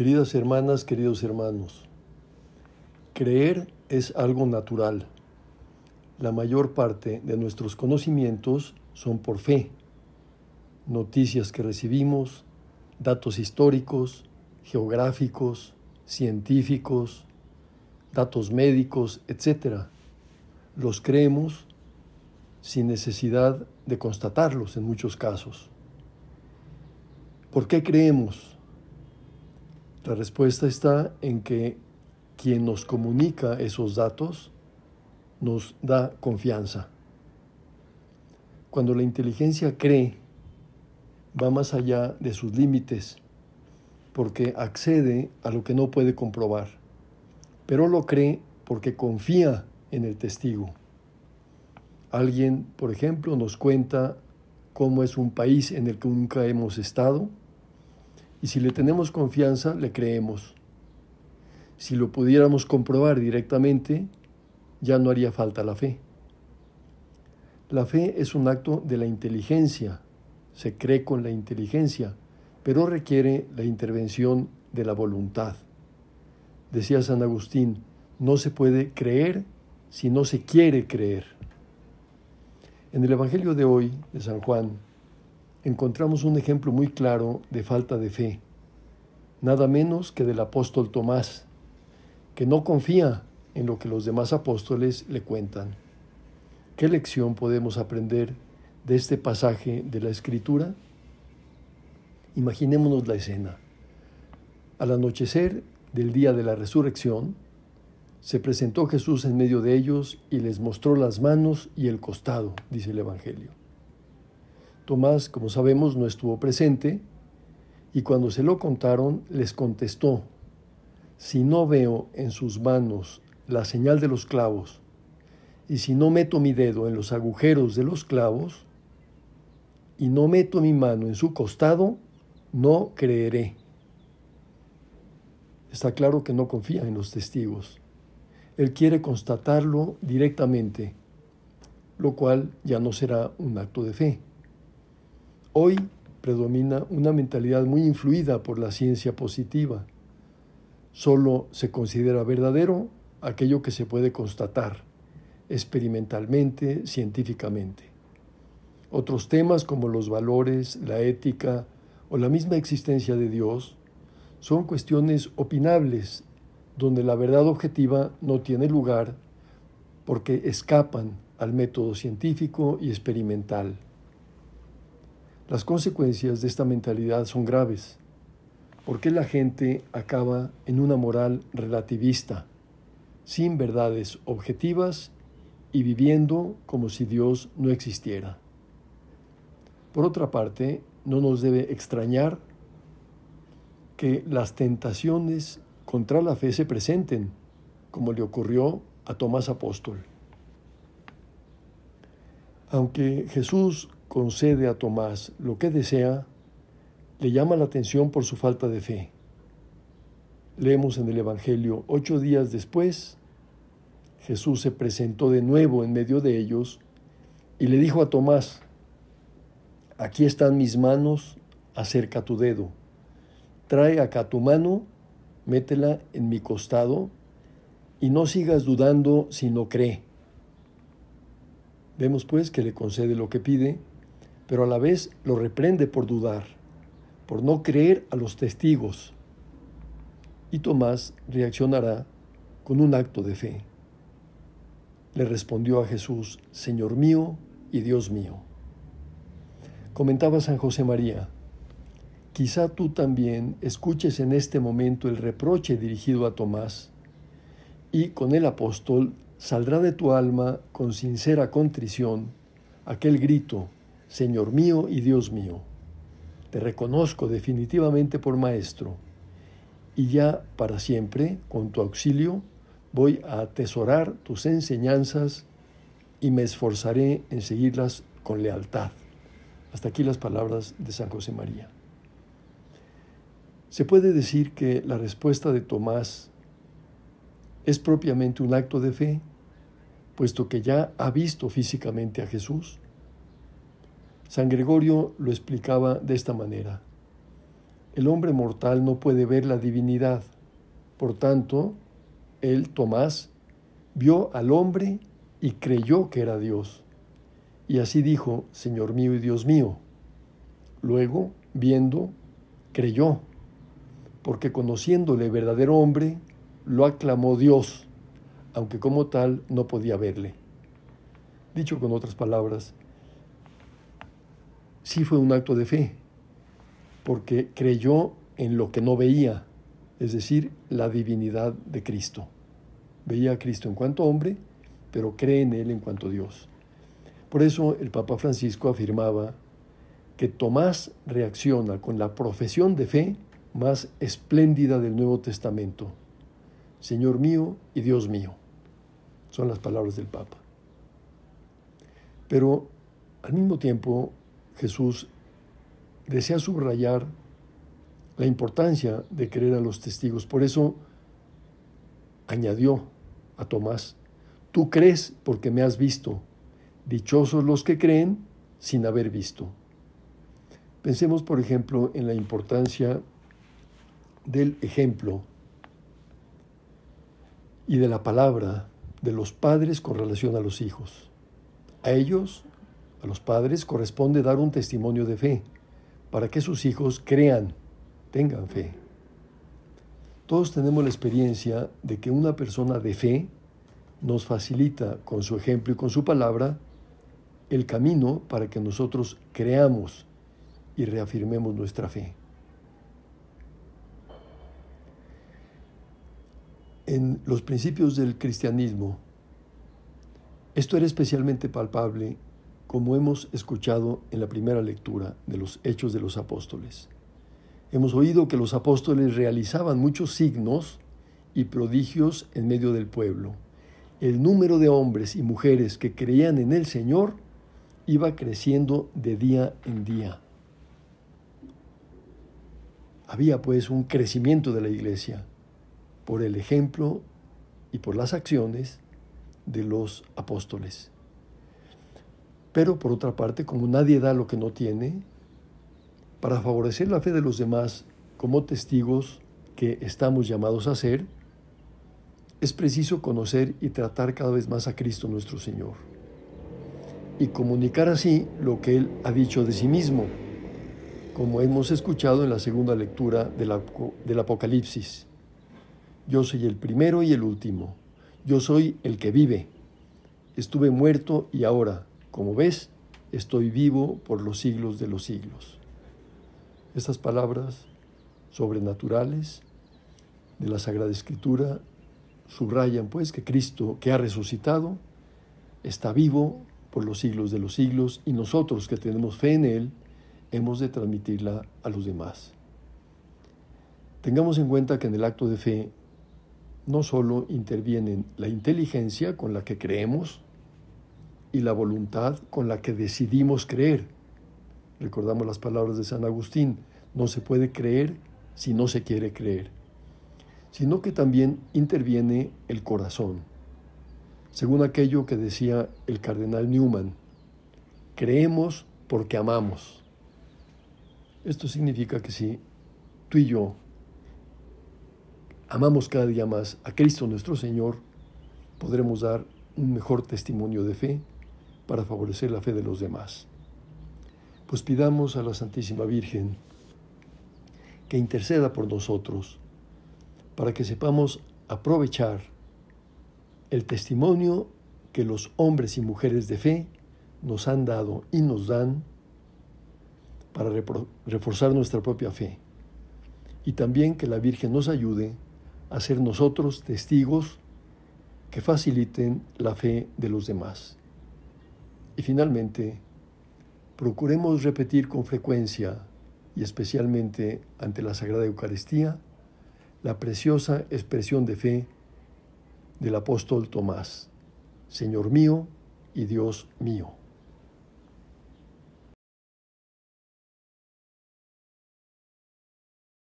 Queridas hermanas, queridos hermanos, creer es algo natural. La mayor parte de nuestros conocimientos son por fe, noticias que recibimos, datos históricos, geográficos, científicos, datos médicos, etc. Los creemos sin necesidad de constatarlos en muchos casos. ¿Por qué creemos? La respuesta está en que quien nos comunica esos datos nos da confianza. Cuando la inteligencia cree, va más allá de sus límites, porque accede a lo que no puede comprobar, pero lo cree porque confía en el testigo. Alguien, por ejemplo, nos cuenta cómo es un país en el que nunca hemos estado y si le tenemos confianza, le creemos. Si lo pudiéramos comprobar directamente, ya no haría falta la fe. La fe es un acto de la inteligencia, se cree con la inteligencia, pero requiere la intervención de la voluntad. Decía San Agustín, no se puede creer si no se quiere creer. En el Evangelio de hoy, de San Juan, encontramos un ejemplo muy claro de falta de fe, nada menos que del apóstol Tomás, que no confía en lo que los demás apóstoles le cuentan. ¿Qué lección podemos aprender de este pasaje de la Escritura? Imaginémonos la escena. Al anochecer del día de la resurrección, se presentó Jesús en medio de ellos y les mostró las manos y el costado, dice el Evangelio. Tomás, como sabemos, no estuvo presente y cuando se lo contaron les contestó, si no veo en sus manos la señal de los clavos y si no meto mi dedo en los agujeros de los clavos y no meto mi mano en su costado, no creeré. Está claro que no confía en los testigos. Él quiere constatarlo directamente, lo cual ya no será un acto de fe Hoy predomina una mentalidad muy influida por la ciencia positiva. Solo se considera verdadero aquello que se puede constatar experimentalmente, científicamente. Otros temas como los valores, la ética o la misma existencia de Dios son cuestiones opinables donde la verdad objetiva no tiene lugar porque escapan al método científico y experimental. Las consecuencias de esta mentalidad son graves. porque la gente acaba en una moral relativista, sin verdades objetivas y viviendo como si Dios no existiera? Por otra parte, no nos debe extrañar que las tentaciones contra la fe se presenten, como le ocurrió a Tomás Apóstol. Aunque Jesús concede a Tomás lo que desea, le llama la atención por su falta de fe. Leemos en el Evangelio, ocho días después, Jesús se presentó de nuevo en medio de ellos y le dijo a Tomás, aquí están mis manos, acerca tu dedo, trae acá tu mano, métela en mi costado y no sigas dudando si no cree. Vemos pues que le concede lo que pide pero a la vez lo reprende por dudar, por no creer a los testigos. Y Tomás reaccionará con un acto de fe. Le respondió a Jesús, Señor mío y Dios mío. Comentaba San José María, quizá tú también escuches en este momento el reproche dirigido a Tomás, y con el apóstol saldrá de tu alma con sincera contrición aquel grito, Señor mío y Dios mío. Te reconozco definitivamente por Maestro, y ya para siempre, con tu auxilio, voy a atesorar tus enseñanzas y me esforzaré en seguirlas con lealtad. Hasta aquí las palabras de San José María. Se puede decir que la respuesta de Tomás es propiamente un acto de fe, puesto que ya ha visto físicamente a Jesús San Gregorio lo explicaba de esta manera. El hombre mortal no puede ver la divinidad. Por tanto, él, Tomás, vio al hombre y creyó que era Dios. Y así dijo, Señor mío y Dios mío. Luego, viendo, creyó, porque conociéndole verdadero hombre, lo aclamó Dios, aunque como tal no podía verle. Dicho con otras palabras, sí fue un acto de fe, porque creyó en lo que no veía, es decir, la divinidad de Cristo. Veía a Cristo en cuanto hombre, pero cree en Él en cuanto Dios. Por eso el Papa Francisco afirmaba que Tomás reacciona con la profesión de fe más espléndida del Nuevo Testamento. Señor mío y Dios mío. Son las palabras del Papa. Pero al mismo tiempo Jesús desea subrayar la importancia de creer a los testigos. Por eso añadió a Tomás, tú crees porque me has visto. Dichosos los que creen sin haber visto. Pensemos, por ejemplo, en la importancia del ejemplo y de la palabra de los padres con relación a los hijos. A ellos a los padres corresponde dar un testimonio de fe para que sus hijos crean, tengan fe. Todos tenemos la experiencia de que una persona de fe nos facilita con su ejemplo y con su palabra el camino para que nosotros creamos y reafirmemos nuestra fe. En los principios del cristianismo, esto era especialmente palpable como hemos escuchado en la primera lectura de los Hechos de los Apóstoles. Hemos oído que los apóstoles realizaban muchos signos y prodigios en medio del pueblo. El número de hombres y mujeres que creían en el Señor iba creciendo de día en día. Había pues un crecimiento de la iglesia por el ejemplo y por las acciones de los apóstoles. Pero por otra parte, como nadie da lo que no tiene, para favorecer la fe de los demás como testigos que estamos llamados a ser, es preciso conocer y tratar cada vez más a Cristo nuestro Señor y comunicar así lo que Él ha dicho de sí mismo, como hemos escuchado en la segunda lectura del, Apocalipsis. Yo soy el primero y el último. Yo soy el que vive. Estuve muerto y ahora como ves, estoy vivo por los siglos de los siglos. Estas palabras sobrenaturales de la Sagrada Escritura subrayan pues que Cristo, que ha resucitado, está vivo por los siglos de los siglos y nosotros que tenemos fe en Él hemos de transmitirla a los demás. Tengamos en cuenta que en el acto de fe no solo interviene la inteligencia con la que creemos, y la voluntad con la que decidimos creer. Recordamos las palabras de San Agustín, no se puede creer si no se quiere creer, sino que también interviene el corazón. Según aquello que decía el cardenal Newman, creemos porque amamos. Esto significa que si tú y yo amamos cada día más a Cristo nuestro Señor, podremos dar un mejor testimonio de fe para favorecer la fe de los demás. Pues pidamos a la Santísima Virgen que interceda por nosotros para que sepamos aprovechar el testimonio que los hombres y mujeres de fe nos han dado y nos dan para reforzar nuestra propia fe. Y también que la Virgen nos ayude a ser nosotros testigos que faciliten la fe de los demás. Y finalmente, procuremos repetir con frecuencia y especialmente ante la Sagrada Eucaristía la preciosa expresión de fe del apóstol Tomás, Señor mío y Dios mío.